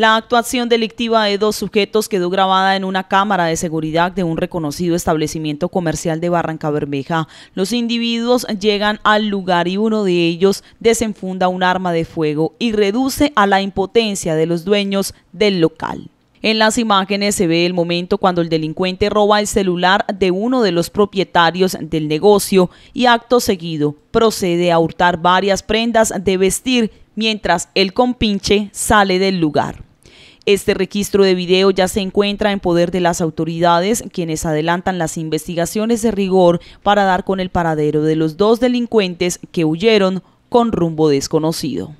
La actuación delictiva de dos sujetos quedó grabada en una cámara de seguridad de un reconocido establecimiento comercial de Barranca Bermeja. Los individuos llegan al lugar y uno de ellos desenfunda un arma de fuego y reduce a la impotencia de los dueños del local. En las imágenes se ve el momento cuando el delincuente roba el celular de uno de los propietarios del negocio y acto seguido procede a hurtar varias prendas de vestir mientras el compinche sale del lugar. Este registro de video ya se encuentra en poder de las autoridades, quienes adelantan las investigaciones de rigor para dar con el paradero de los dos delincuentes que huyeron con rumbo desconocido.